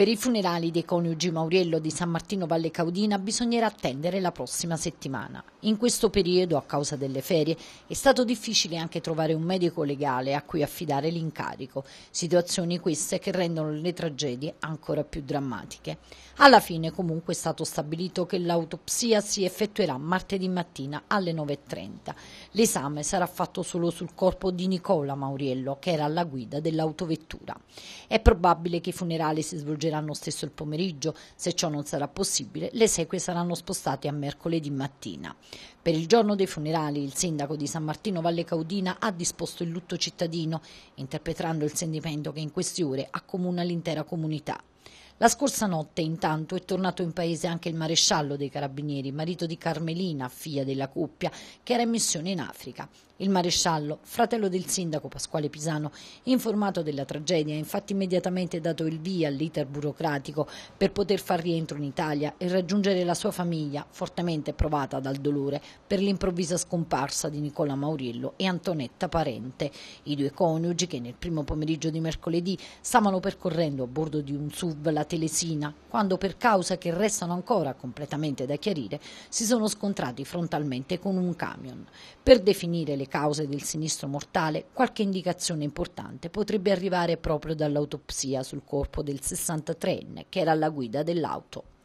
Per i funerali dei coniugi Mauriello di San Martino Valle Caudina bisognerà attendere la prossima settimana. In questo periodo, a causa delle ferie, è stato difficile anche trovare un medico legale a cui affidare l'incarico, situazioni queste che rendono le tragedie ancora più drammatiche. Alla fine comunque è stato stabilito che l'autopsia si effettuerà martedì mattina alle 9.30. L'esame sarà fatto solo sul corpo di Nicola Mauriello, che era alla guida dell'autovettura. È probabile che i funerali si svolgeranno stesso il pomeriggio, se ciò non sarà possibile le sequie saranno spostate a mercoledì mattina. Per il giorno dei funerali il sindaco di San Martino Valle Caudina ha disposto il lutto cittadino, interpretando il sentimento che in queste ore accomuna l'intera comunità. La scorsa notte, intanto, è tornato in paese anche il maresciallo dei carabinieri, marito di Carmelina, figlia della coppia, che era in missione in Africa. Il maresciallo, fratello del sindaco Pasquale Pisano, informato della tragedia, ha infatti immediatamente dato il via all'iter burocratico per poter far rientro in Italia e raggiungere la sua famiglia, fortemente provata dal dolore per l'improvvisa scomparsa di Nicola Mauriello e Antonetta Parente, i due coniugi che nel primo pomeriggio di mercoledì stavano percorrendo a bordo di un SUV la Telesina, quando per cause che restano ancora completamente da chiarire si sono scontrati frontalmente con un camion. Per definire le cause del sinistro mortale, qualche indicazione importante potrebbe arrivare proprio dall'autopsia sul corpo del 63enne che era alla guida dell'auto.